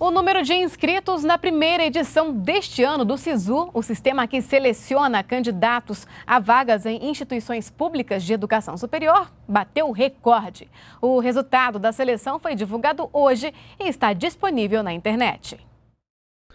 O número de inscritos na primeira edição deste ano do SISU, o sistema que seleciona candidatos a vagas em instituições públicas de educação superior, bateu recorde. O resultado da seleção foi divulgado hoje e está disponível na internet.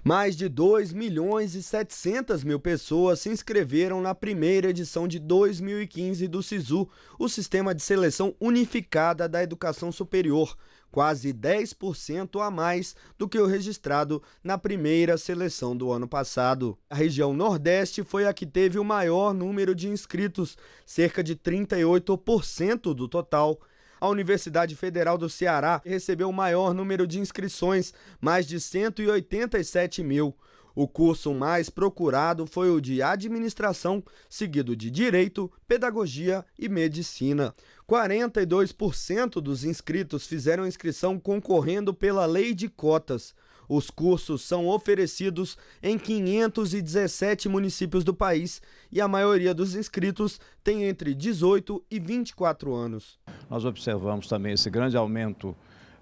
Mais de 2 milhões e 700 mil pessoas se inscreveram na primeira edição de 2015 do SISU, o Sistema de Seleção Unificada da Educação Superior, quase 10% a mais do que o registrado na primeira seleção do ano passado. A região Nordeste foi a que teve o maior número de inscritos, cerca de 38% do total a Universidade Federal do Ceará recebeu o maior número de inscrições, mais de 187 mil. O curso mais procurado foi o de administração, seguido de direito, pedagogia e medicina. 42% dos inscritos fizeram inscrição concorrendo pela lei de cotas. Os cursos são oferecidos em 517 municípios do país e a maioria dos inscritos tem entre 18 e 24 anos. Nós observamos também esse grande aumento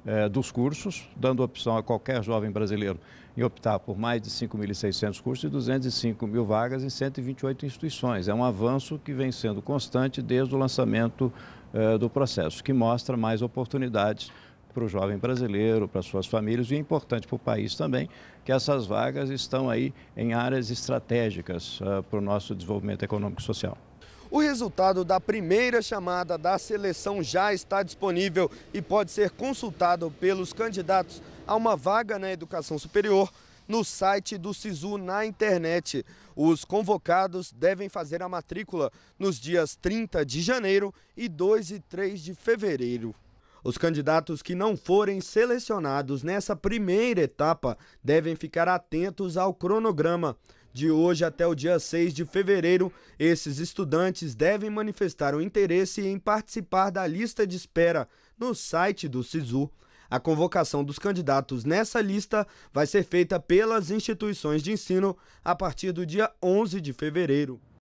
eh, dos cursos, dando opção a qualquer jovem brasileiro em optar por mais de 5.600 cursos e 205 mil vagas em 128 instituições. É um avanço que vem sendo constante desde o lançamento eh, do processo, que mostra mais oportunidades para o jovem brasileiro, para suas famílias e é importante para o país também que essas vagas estão aí em áreas estratégicas uh, ah, para o nosso desenvolvimento econômico e social. O resultado da primeira chamada da seleção já está disponível e pode ser consultado pelos candidatos a uma vaga na educação superior no site do SISU na internet. Os convocados devem fazer a matrícula nos dias 30 de janeiro e 2 e 3 de fevereiro. Os candidatos que não forem selecionados nessa primeira etapa devem ficar atentos ao cronograma. De hoje até o dia 6 de fevereiro, esses estudantes devem manifestar o interesse em participar da lista de espera no site do SISU. A convocação dos candidatos nessa lista vai ser feita pelas instituições de ensino a partir do dia 11 de fevereiro.